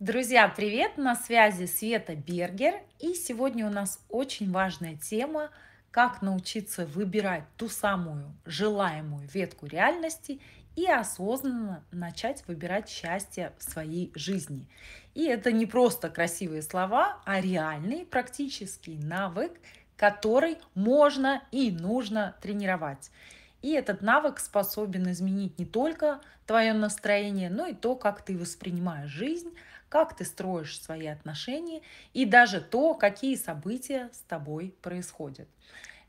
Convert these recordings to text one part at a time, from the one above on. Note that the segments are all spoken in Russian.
Друзья, привет! На связи Света Бергер. И сегодня у нас очень важная тема, как научиться выбирать ту самую желаемую ветку реальности и осознанно начать выбирать счастье в своей жизни. И это не просто красивые слова, а реальный практический навык, который можно и нужно тренировать. И этот навык способен изменить не только твое настроение, но и то, как ты воспринимаешь жизнь, как ты строишь свои отношения и даже то, какие события с тобой происходят.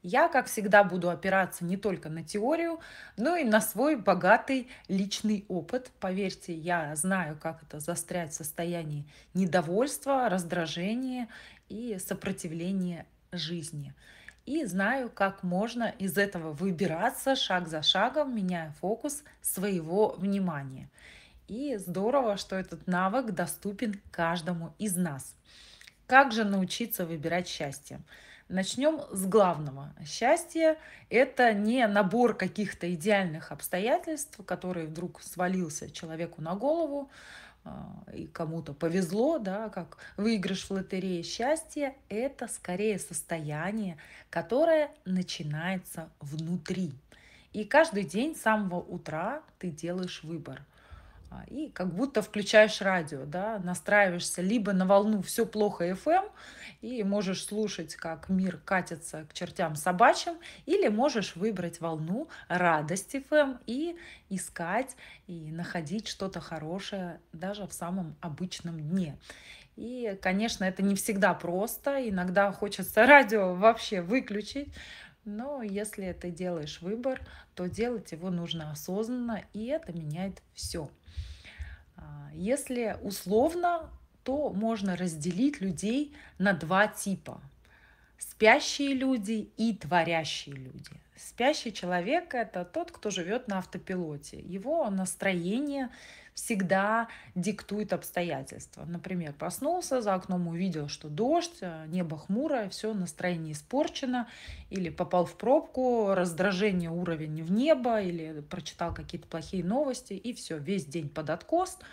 Я, как всегда, буду опираться не только на теорию, но и на свой богатый личный опыт. Поверьте, я знаю, как это застрять в состоянии недовольства, раздражения и сопротивления жизни. И знаю, как можно из этого выбираться шаг за шагом, меняя фокус своего внимания. И здорово, что этот навык доступен каждому из нас. Как же научиться выбирать счастье? Начнем с главного. Счастье ⁇ это не набор каких-то идеальных обстоятельств, которые вдруг свалился человеку на голову, а, и кому-то повезло, да, как выигрыш в лотерее. Счастье – это скорее состояние, которое начинается внутри. И каждый день с самого утра ты делаешь выбор – а, и как будто включаешь радио, да, настраиваешься либо на волну «все плохо FM», эм», и можешь слушать, как мир катится к чертям собачьим, или можешь выбрать волну радости FM эм» и искать и находить что-то хорошее даже в самом обычном дне. И, конечно, это не всегда просто, иногда хочется радио вообще выключить, но если ты делаешь выбор, то делать его нужно осознанно, и это меняет все. А, если условно, то можно разделить людей на два типа – спящие люди и творящие люди. Спящий человек – это тот, кто живет на автопилоте. Его настроение всегда диктует обстоятельства. Например, проснулся, за окном увидел, что дождь, э, небо хмурое, все, настроение испорчено, или попал в пробку, раздражение уровень в небо, или прочитал какие-то плохие новости, и все, весь день под откос –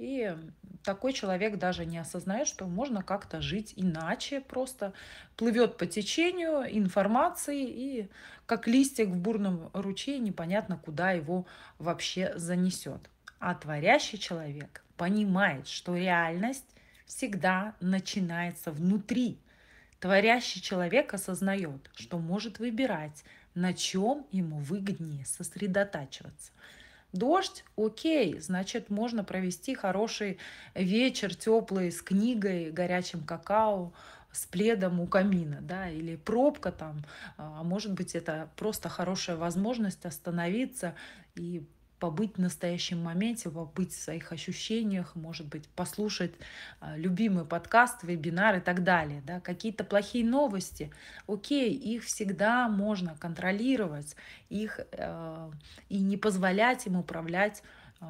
и такой человек даже не осознает, что можно как-то жить иначе, просто плывет по течению информации и как листик в бурном ручье непонятно, куда его вообще занесет. А творящий человек понимает, что реальность всегда начинается внутри. Творящий человек осознает, что может выбирать, на чем ему выгоднее сосредотачиваться – Дождь, окей, значит, можно провести хороший вечер теплый с книгой, горячим какао, с пледом у камина, да, или пробка там, а может быть, это просто хорошая возможность остановиться и побыть в настоящем моменте, побыть в своих ощущениях, может быть, послушать а, любимый подкаст, вебинар и так далее. Да? Какие-то плохие новости, окей, их всегда можно контролировать, их э, и не позволять им управлять э,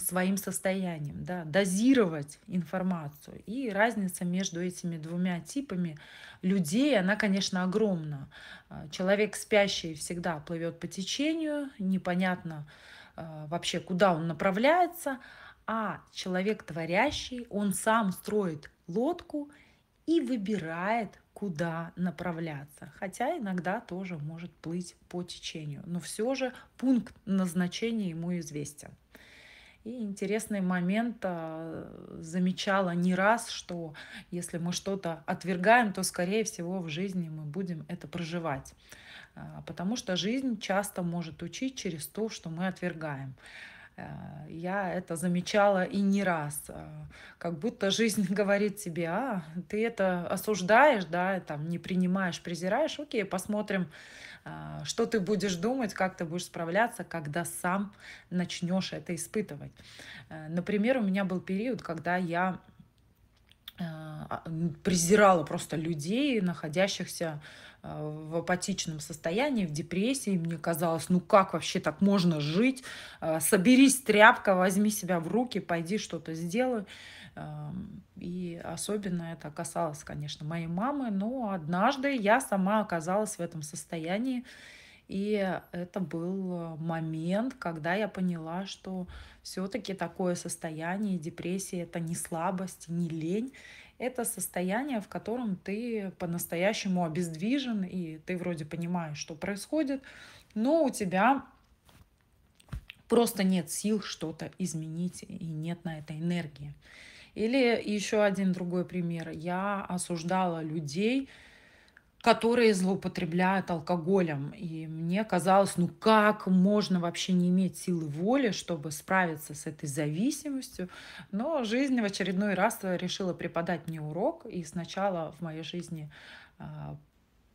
своим состоянием, да, дозировать информацию. И разница между этими двумя типами людей, она, конечно, огромна. А, человек спящий всегда плывет по течению, непонятно а, вообще, куда он направляется, а человек творящий, он сам строит лодку и выбирает, куда направляться. Хотя иногда тоже может плыть по течению, но все же пункт назначения ему известен. И интересный момент а, замечала не раз, что если мы что-то отвергаем, то, скорее всего, в жизни мы будем это проживать. А, потому что жизнь часто может учить через то, что мы отвергаем. Э, я это замечала и не раз. Э, как будто жизнь говорит тебе, а, ты это осуждаешь, да, там, не принимаешь, презираешь, окей, посмотрим, э, что ты будешь думать, как ты будешь справляться, когда сам начнешь это испытывать. Например, у меня был период, когда я а, а, презирала просто людей, находящихся а, в апатичном состоянии, в депрессии. Мне казалось, ну как вообще так можно жить? Соберись, тряпка, возьми себя в руки, пойди что-то сделай. И особенно это касалось, конечно, моей мамы. Но однажды я сама оказалась в этом состоянии и это был э, момент, когда я поняла, что все-таки такое состояние депрессии это не слабость, не лень, это состояние, в котором ты по-настоящему обездвижен, и ты вроде понимаешь, что происходит, но у тебя просто нет сил что-то изменить, и нет на это энергии. Или еще один другой пример. Я осуждала людей, которые злоупотребляют алкоголем. И мне казалось, ну как можно вообще не иметь силы воли, чтобы справиться с этой зависимостью. Но жизнь в очередной раз решила преподать мне урок. И сначала в моей жизни а,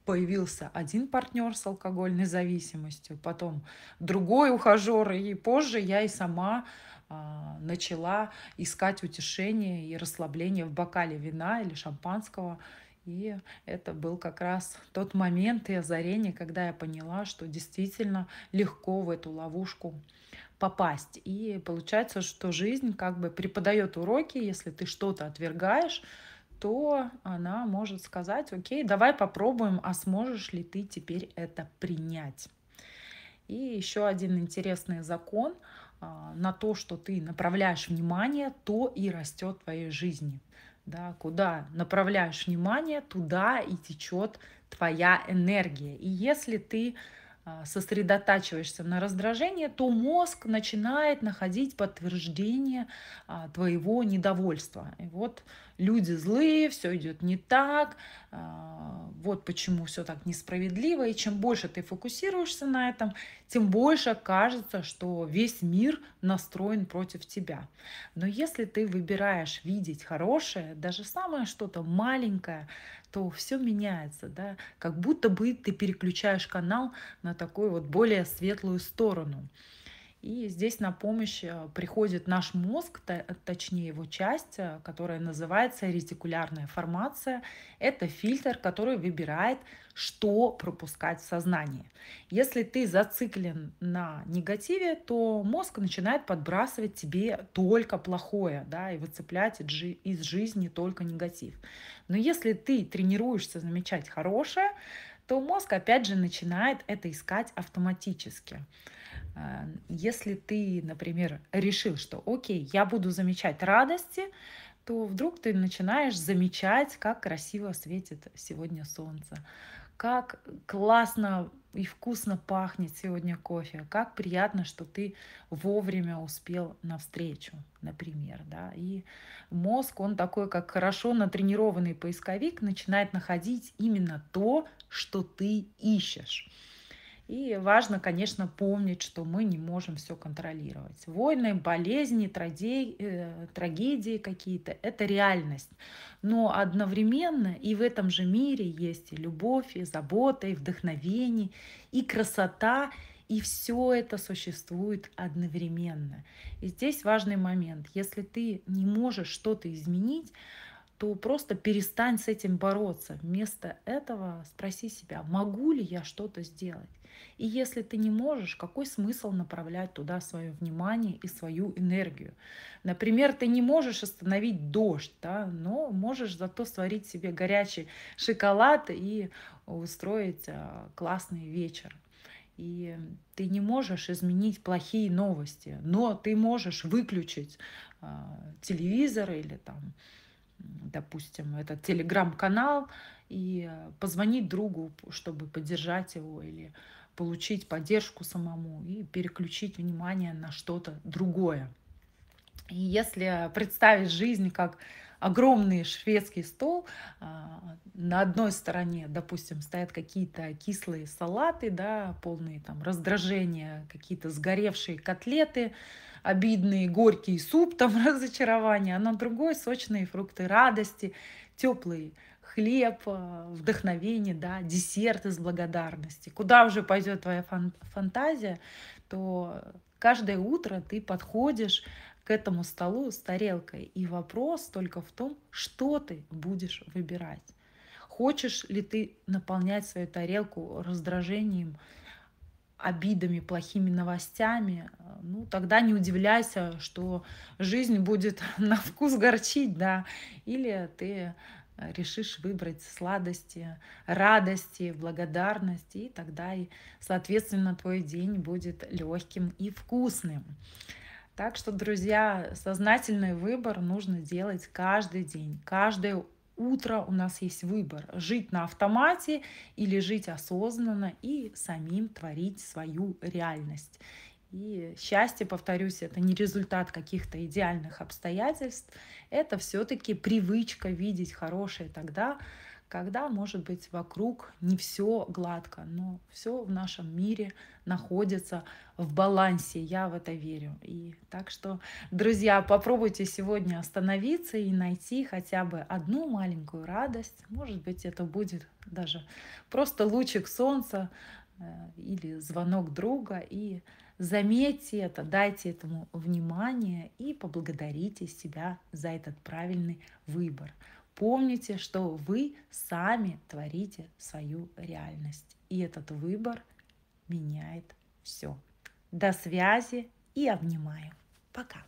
появился один партнер с алкогольной зависимостью, потом другой ухажер, и позже я и сама а, начала искать утешение и расслабление в бокале вина или шампанского – и это был как раз тот момент и озарение, когда я поняла, что действительно легко в эту ловушку попасть. И получается, что жизнь как бы преподает уроки, если ты что-то отвергаешь, то она может сказать, окей, давай попробуем, а сможешь ли ты теперь это принять. И еще один интересный закон а, на то, что ты направляешь внимание, то и растет в твоей жизни да, куда направляешь внимание, туда и течет твоя энергия. И если ты а, сосредотачиваешься на раздражении, то мозг начинает находить подтверждение а, твоего недовольства. И вот люди злые, все идет не так, а, вот почему все так несправедливо. И чем больше ты фокусируешься на этом, тем больше кажется, что весь мир настроен против тебя. Но если ты выбираешь видеть хорошее, даже самое что-то маленькое, то все меняется, да, как будто бы ты переключаешь канал на такую вот более светлую сторону. И здесь на помощь э, приходит наш мозг, точнее его часть, э, которая называется ретикулярная формация. Это фильтр, который выбирает, что пропускать в сознание. Если ты зациклен на негативе, то мозг начинает подбрасывать тебе только плохое, да, и выцеплять из жизни только негатив. Но если ты тренируешься замечать хорошее, то мозг опять же начинает это искать автоматически. Э, если ты, например, решил, что окей, я буду замечать радости, то вдруг ты начинаешь замечать, как красиво светит сегодня солнце, как классно и вкусно пахнет сегодня кофе, как приятно, что ты вовремя успел на встречу, например. Да? И мозг, он такой, как хорошо натренированный поисковик, начинает находить именно то, что ты ищешь. И важно, конечно, помнить, что мы не можем все контролировать. Войны, болезни, траде... Э, трагедии какие-то – это реальность. Но одновременно и в этом же мире есть и любовь, и забота, и вдохновение, и красота, и все это существует одновременно. И здесь важный момент. Если ты не можешь что-то изменить, то просто перестань с этим бороться. Вместо этого спроси себя, могу ли я что-то сделать? И если ты не можешь, какой смысл направлять туда свое внимание и свою энергию? Например, ты не можешь остановить дождь, да, но можешь зато сварить себе горячий шоколад и устроить а, классный вечер. И ты не можешь изменить плохие новости, но ты можешь выключить э, телевизор или там допустим, этот телеграм-канал, и э, позвонить другу, чтобы поддержать его, или получить поддержку самому, и переключить внимание на что-то другое. И если представить жизнь как огромный шведский стол, а, на одной стороне, допустим, стоят какие-то кислые салаты, да, полные там раздражения, какие-то сгоревшие котлеты, обидный, горький суп, там разочарование, а на другой сочные фрукты радости, теплый хлеб, э, вдохновение, да, десерт из благодарности. Куда уже пойдет твоя фан- фантазия, то каждое утро ты подходишь к этому столу с тарелкой. И вопрос только в том, что ты будешь выбирать. Хочешь ли ты наполнять свою тарелку раздражением, обидами, плохими новостями, э, ну, тогда не удивляйся, что жизнь будет на вкус горчить, да, или ты э, решишь выбрать сладости, радости, благодарности, и тогда, и, соответственно, твой день будет легким и вкусным. Так что, друзья, сознательный выбор нужно делать каждый день, каждое утро у нас есть выбор. Жить на автомате или жить осознанно и самим творить свою реальность. И счастье, повторюсь, это не результат каких-то идеальных обстоятельств, это все-таки привычка видеть хорошее тогда, когда, может быть, вокруг не все гладко, но все в нашем мире находится в балансе, я в это верю. И так что, друзья, попробуйте сегодня остановиться и найти хотя бы одну маленькую радость. Может быть, это будет даже просто лучик солнца э, или звонок друга, и заметьте это, дайте этому внимание и поблагодарите себя за этот правильный выбор. Помните, что вы сами творите свою реальность. И этот выбор меняет все. До связи и обнимаю. Пока.